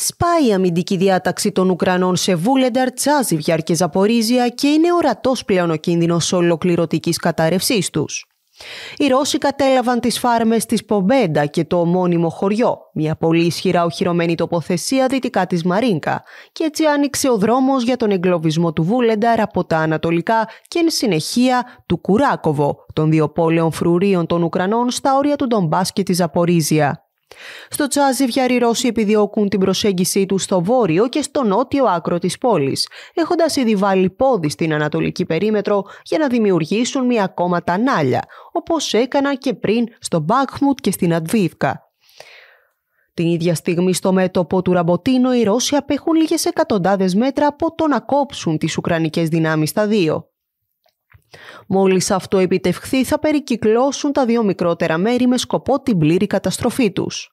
Σπάει η αμυντική διάταξη των Ουκρανών σε Βούλενταρ, τσάζει και Ζαπορίζια και είναι ορατός πλέον ο κίνδυνος ολοκληρωτικής κατάρρευσής τους. Οι Ρώσοι κατέλαβαν τις φάρμες της Πομπέντα και το ομώνυμο χωριό, μια πολύ ισχυρά οχυρωμένη τοποθεσία δυτικά της Μαρίνκα, και έτσι άνοιξε ο δρόμος για τον εγκλωβισμό του Βούλενταρ από τα ανατολικά και εν συνεχεία του Κουράκοβο, των δύο πόλεων φρουρίων των Ουκρανών στα όρια του Ντομπάς και της Ζαπορίζια. Στο Τσάζιβιαρ οι Ρώσοι επιδιώκουν την προσέγγιση τους στο βόρειο και στο νότιο άκρο της πόλης, έχοντας ήδη βάλει πόδι στην ανατολική περίμετρο για να δημιουργήσουν μια ακόμα τανάλια, όπως έκαναν και πριν στο Μπάκμουτ και στην Αντβίβκα. Την ίδια στιγμή στο μέτωπο του Ραμποτίνο οι Ρώσοι απέχουν λίγες εκατοντάδες μέτρα από το να κόψουν τις Ουκρανικές δυνάμεις στα δύο. Μόλις αυτό επιτευχθεί θα περικυκλώσουν τα δύο μικρότερα μέρη με σκοπό την πλήρη καταστροφή τους.